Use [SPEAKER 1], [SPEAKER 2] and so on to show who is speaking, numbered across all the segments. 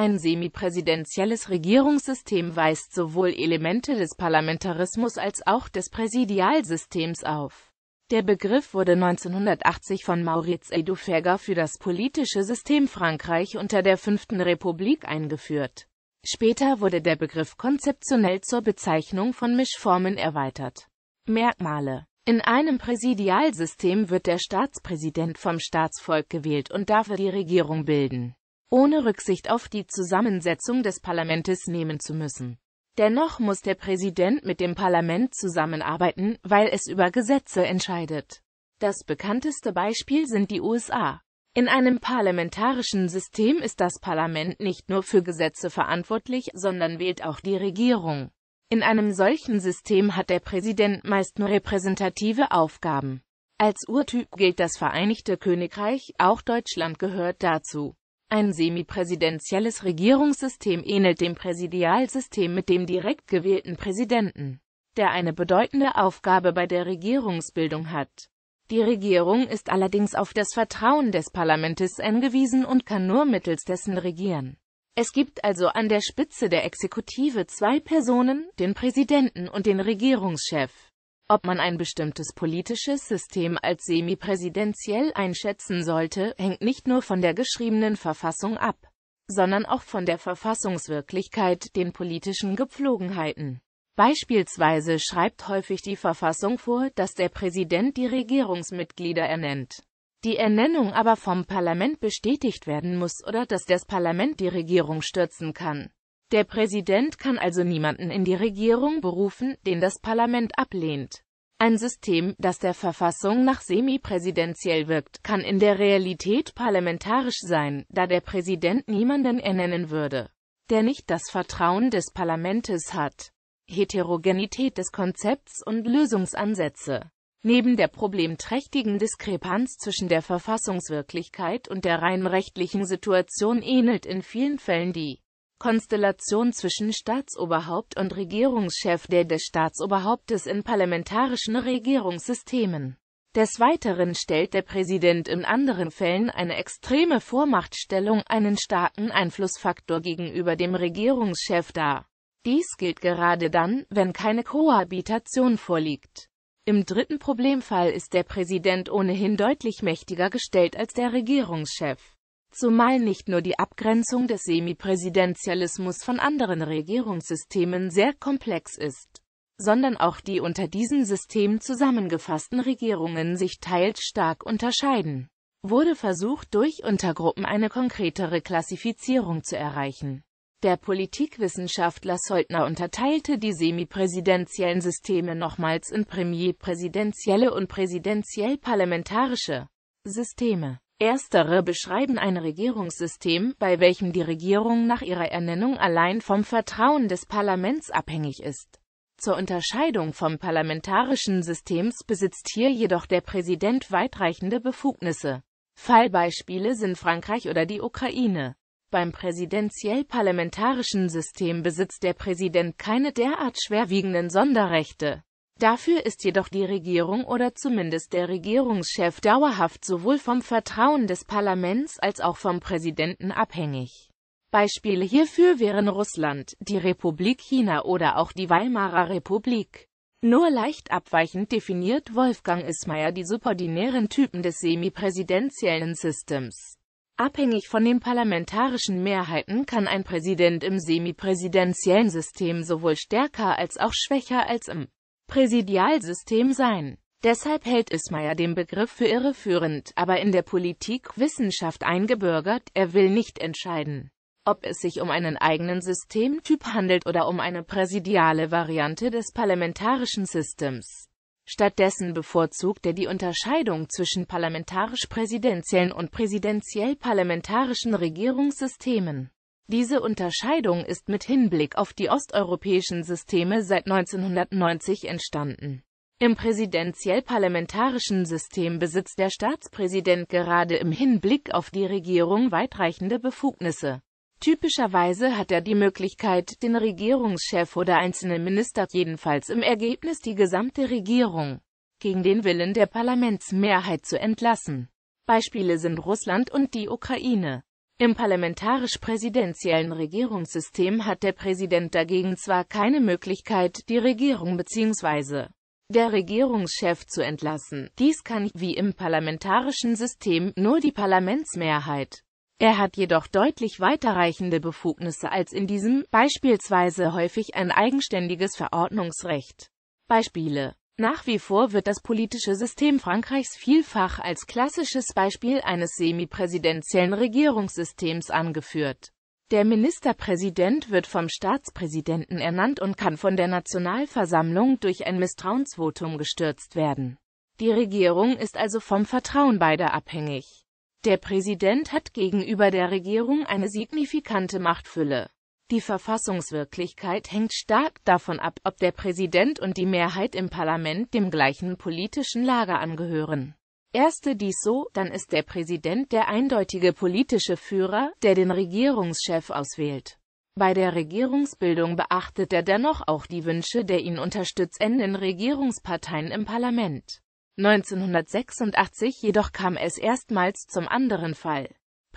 [SPEAKER 1] Ein semipräsidentielles Regierungssystem weist sowohl Elemente des Parlamentarismus als auch des Präsidialsystems auf. Der Begriff wurde 1980 von Maurice Eduferger für das politische System Frankreich unter der Fünften Republik eingeführt. Später wurde der Begriff konzeptionell zur Bezeichnung von Mischformen erweitert. Merkmale In einem Präsidialsystem wird der Staatspräsident vom Staatsvolk gewählt und darf die Regierung bilden ohne Rücksicht auf die Zusammensetzung des Parlamentes nehmen zu müssen. Dennoch muss der Präsident mit dem Parlament zusammenarbeiten, weil es über Gesetze entscheidet. Das bekannteste Beispiel sind die USA. In einem parlamentarischen System ist das Parlament nicht nur für Gesetze verantwortlich, sondern wählt auch die Regierung. In einem solchen System hat der Präsident meist nur repräsentative Aufgaben. Als Urtyp gilt das Vereinigte Königreich, auch Deutschland gehört dazu. Ein semipräsidentielles Regierungssystem ähnelt dem Präsidialsystem mit dem direkt gewählten Präsidenten, der eine bedeutende Aufgabe bei der Regierungsbildung hat. Die Regierung ist allerdings auf das Vertrauen des Parlamentes angewiesen und kann nur mittels dessen regieren. Es gibt also an der Spitze der Exekutive zwei Personen, den Präsidenten und den Regierungschef. Ob man ein bestimmtes politisches System als semipräsidentiell einschätzen sollte, hängt nicht nur von der geschriebenen Verfassung ab, sondern auch von der Verfassungswirklichkeit, den politischen Gepflogenheiten. Beispielsweise schreibt häufig die Verfassung vor, dass der Präsident die Regierungsmitglieder ernennt. Die Ernennung aber vom Parlament bestätigt werden muss oder dass das Parlament die Regierung stürzen kann. Der Präsident kann also niemanden in die Regierung berufen, den das Parlament ablehnt. Ein System, das der Verfassung nach semipräsidentiell wirkt, kann in der Realität parlamentarisch sein, da der Präsident niemanden ernennen würde, der nicht das Vertrauen des Parlamentes hat. Heterogenität des Konzepts und Lösungsansätze Neben der problemträchtigen Diskrepanz zwischen der Verfassungswirklichkeit und der rein rechtlichen Situation ähnelt in vielen Fällen die Konstellation zwischen Staatsoberhaupt und Regierungschef der des Staatsoberhauptes in parlamentarischen Regierungssystemen. Des Weiteren stellt der Präsident in anderen Fällen eine extreme Vormachtstellung, einen starken Einflussfaktor gegenüber dem Regierungschef dar. Dies gilt gerade dann, wenn keine Kohabitation vorliegt. Im dritten Problemfall ist der Präsident ohnehin deutlich mächtiger gestellt als der Regierungschef. Zumal nicht nur die Abgrenzung des Semipräsidentialismus von anderen Regierungssystemen sehr komplex ist, sondern auch die unter diesem System zusammengefassten Regierungen sich teils stark unterscheiden. Wurde versucht, durch Untergruppen eine konkretere Klassifizierung zu erreichen. Der Politikwissenschaftler Soldner unterteilte die semipräsidentiellen Systeme nochmals in premierpräsidentielle und präsidentiell-parlamentarische Systeme. Erstere beschreiben ein Regierungssystem, bei welchem die Regierung nach ihrer Ernennung allein vom Vertrauen des Parlaments abhängig ist. Zur Unterscheidung vom parlamentarischen Systems besitzt hier jedoch der Präsident weitreichende Befugnisse. Fallbeispiele sind Frankreich oder die Ukraine. Beim präsidentiell-parlamentarischen System besitzt der Präsident keine derart schwerwiegenden Sonderrechte. Dafür ist jedoch die Regierung oder zumindest der Regierungschef dauerhaft sowohl vom Vertrauen des Parlaments als auch vom Präsidenten abhängig. Beispiele hierfür wären Russland, die Republik China oder auch die Weimarer Republik. Nur leicht abweichend definiert Wolfgang Ismayer die subordinären Typen des semipräsidentiellen Systems. Abhängig von den parlamentarischen Mehrheiten kann ein Präsident im semipräsidentiellen System sowohl stärker als auch schwächer als im Präsidialsystem sein. Deshalb hält Ismayer den Begriff für irreführend, aber in der Politik, Wissenschaft eingebürgert, er will nicht entscheiden, ob es sich um einen eigenen Systemtyp handelt oder um eine präsidiale Variante des parlamentarischen Systems. Stattdessen bevorzugt er die Unterscheidung zwischen parlamentarisch-präsidentiellen und präsidentiell-parlamentarischen Regierungssystemen. Diese Unterscheidung ist mit Hinblick auf die osteuropäischen Systeme seit 1990 entstanden. Im präsidentiell-parlamentarischen System besitzt der Staatspräsident gerade im Hinblick auf die Regierung weitreichende Befugnisse. Typischerweise hat er die Möglichkeit, den Regierungschef oder einzelne Minister, jedenfalls im Ergebnis die gesamte Regierung, gegen den Willen der Parlamentsmehrheit zu entlassen. Beispiele sind Russland und die Ukraine. Im parlamentarisch-präsidentiellen Regierungssystem hat der Präsident dagegen zwar keine Möglichkeit, die Regierung bzw. der Regierungschef zu entlassen. Dies kann, wie im parlamentarischen System, nur die Parlamentsmehrheit. Er hat jedoch deutlich weiterreichende Befugnisse als in diesem, beispielsweise häufig ein eigenständiges Verordnungsrecht. Beispiele nach wie vor wird das politische System Frankreichs vielfach als klassisches Beispiel eines semipräsidentiellen Regierungssystems angeführt. Der Ministerpräsident wird vom Staatspräsidenten ernannt und kann von der Nationalversammlung durch ein Misstrauensvotum gestürzt werden. Die Regierung ist also vom Vertrauen beider abhängig. Der Präsident hat gegenüber der Regierung eine signifikante Machtfülle. Die Verfassungswirklichkeit hängt stark davon ab, ob der Präsident und die Mehrheit im Parlament dem gleichen politischen Lager angehören. Erste dies so, dann ist der Präsident der eindeutige politische Führer, der den Regierungschef auswählt. Bei der Regierungsbildung beachtet er dennoch auch die Wünsche der ihn unterstützenden Regierungsparteien im Parlament. 1986 jedoch kam es erstmals zum anderen Fall.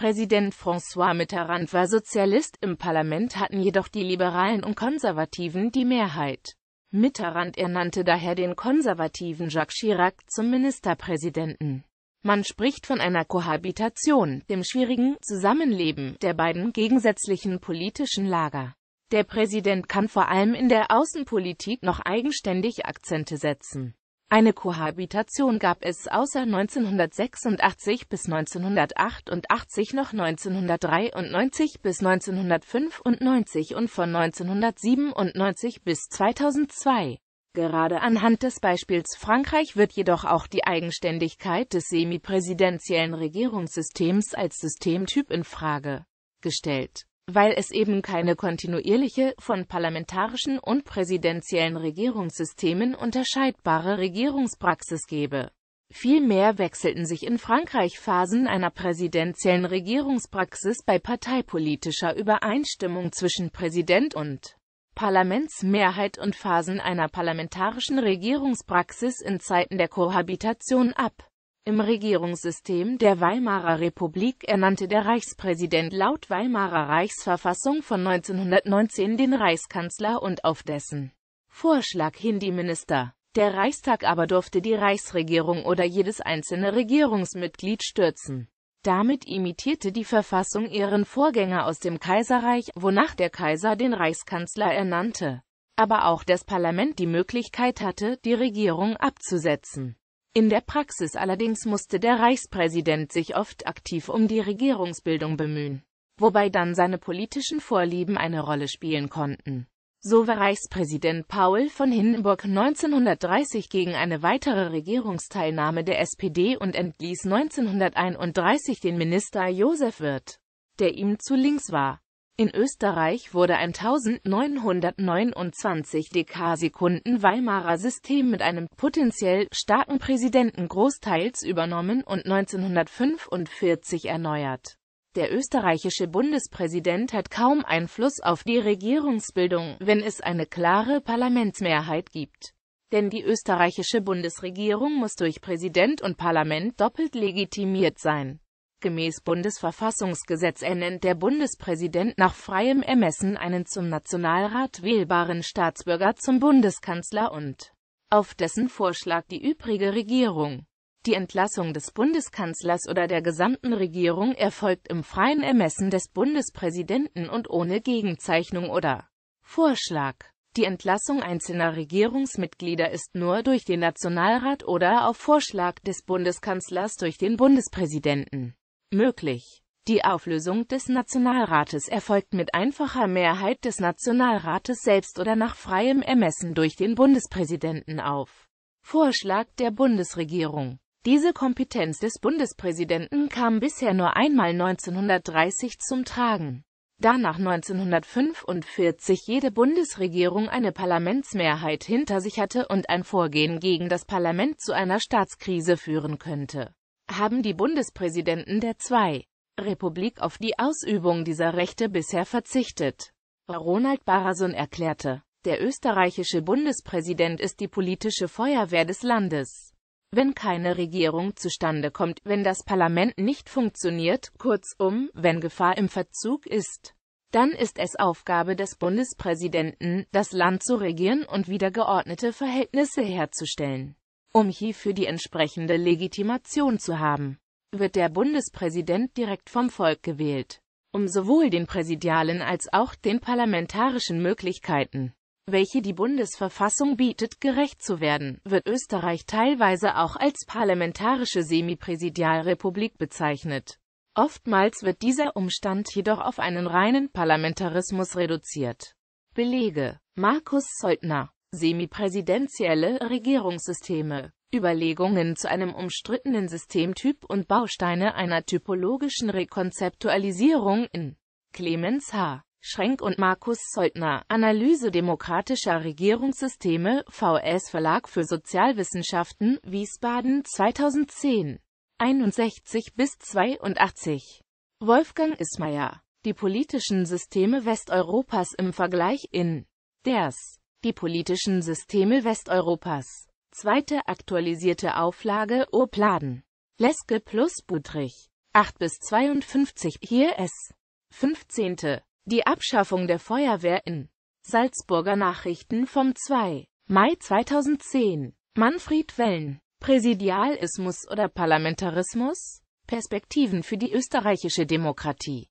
[SPEAKER 1] Präsident François Mitterrand war Sozialist, im Parlament hatten jedoch die Liberalen und Konservativen die Mehrheit. Mitterrand ernannte daher den konservativen Jacques Chirac zum Ministerpräsidenten. Man spricht von einer Kohabitation, dem schwierigen Zusammenleben der beiden gegensätzlichen politischen Lager. Der Präsident kann vor allem in der Außenpolitik noch eigenständig Akzente setzen. Eine Kohabitation gab es außer 1986 bis 1988 noch 1993 bis 1995 und von 1997 bis 2002. Gerade anhand des Beispiels Frankreich wird jedoch auch die Eigenständigkeit des semipräsidentiellen Regierungssystems als Systemtyp in Frage gestellt weil es eben keine kontinuierliche, von parlamentarischen und präsidentiellen Regierungssystemen unterscheidbare Regierungspraxis gebe. Vielmehr wechselten sich in Frankreich Phasen einer präsidentiellen Regierungspraxis bei parteipolitischer Übereinstimmung zwischen Präsident und Parlamentsmehrheit und Phasen einer parlamentarischen Regierungspraxis in Zeiten der Kohabitation ab im Regierungssystem der Weimarer Republik ernannte der Reichspräsident laut Weimarer Reichsverfassung von 1919 den Reichskanzler und auf dessen Vorschlag hin die Minister. Der Reichstag aber durfte die Reichsregierung oder jedes einzelne Regierungsmitglied stürzen. Damit imitierte die Verfassung ihren Vorgänger aus dem Kaiserreich, wonach der Kaiser den Reichskanzler ernannte, aber auch das Parlament die Möglichkeit hatte, die Regierung abzusetzen. In der Praxis allerdings musste der Reichspräsident sich oft aktiv um die Regierungsbildung bemühen, wobei dann seine politischen Vorlieben eine Rolle spielen konnten. So war Reichspräsident Paul von Hindenburg 1930 gegen eine weitere Regierungsteilnahme der SPD und entließ 1931 den Minister Josef Wirth, der ihm zu links war. In Österreich wurde ein 1929 Dekasekunden Weimarer System mit einem potenziell starken Präsidenten großteils übernommen und 1945 erneuert. Der österreichische Bundespräsident hat kaum Einfluss auf die Regierungsbildung, wenn es eine klare Parlamentsmehrheit gibt. Denn die österreichische Bundesregierung muss durch Präsident und Parlament doppelt legitimiert sein. Gemäß Bundesverfassungsgesetz ernennt der Bundespräsident nach freiem Ermessen einen zum Nationalrat wählbaren Staatsbürger zum Bundeskanzler und auf dessen Vorschlag die übrige Regierung. Die Entlassung des Bundeskanzlers oder der gesamten Regierung erfolgt im freien Ermessen des Bundespräsidenten und ohne Gegenzeichnung oder Vorschlag. Die Entlassung einzelner Regierungsmitglieder ist nur durch den Nationalrat oder auf Vorschlag des Bundeskanzlers durch den Bundespräsidenten möglich. Die Auflösung des Nationalrates erfolgt mit einfacher Mehrheit des Nationalrates selbst oder nach freiem Ermessen durch den Bundespräsidenten auf Vorschlag der Bundesregierung. Diese Kompetenz des Bundespräsidenten kam bisher nur einmal 1930 zum Tragen. Da nach 1945 jede Bundesregierung eine Parlamentsmehrheit hinter sich hatte und ein Vorgehen gegen das Parlament zu einer Staatskrise führen könnte haben die Bundespräsidenten der zwei Republik auf die Ausübung dieser Rechte bisher verzichtet. Ronald Barason erklärte, der österreichische Bundespräsident ist die politische Feuerwehr des Landes. Wenn keine Regierung zustande kommt, wenn das Parlament nicht funktioniert, kurzum, wenn Gefahr im Verzug ist, dann ist es Aufgabe des Bundespräsidenten, das Land zu regieren und wieder geordnete Verhältnisse herzustellen um hierfür die entsprechende Legitimation zu haben. Wird der Bundespräsident direkt vom Volk gewählt, um sowohl den präsidialen als auch den parlamentarischen Möglichkeiten, welche die Bundesverfassung bietet, gerecht zu werden, wird Österreich teilweise auch als parlamentarische Semipräsidialrepublik bezeichnet. Oftmals wird dieser Umstand jedoch auf einen reinen Parlamentarismus reduziert. Belege Markus Zeutner semipräsidentielle Regierungssysteme, Überlegungen zu einem umstrittenen Systemtyp und Bausteine einer typologischen Rekonzeptualisierung in Clemens H. Schrenk und Markus Zeutner, Analyse demokratischer Regierungssysteme, VS Verlag für Sozialwissenschaften, Wiesbaden 2010, 61 bis 82. Wolfgang Ismayer, die politischen Systeme Westeuropas im Vergleich in Ders. Die politischen Systeme Westeuropas. Zweite aktualisierte Auflage Opladen. Leske plus Budrich. 8 bis 52 hier es. 15. Die Abschaffung der Feuerwehr in Salzburger Nachrichten vom 2. Mai 2010. Manfred Wellen. Präsidialismus oder Parlamentarismus? Perspektiven für die österreichische Demokratie.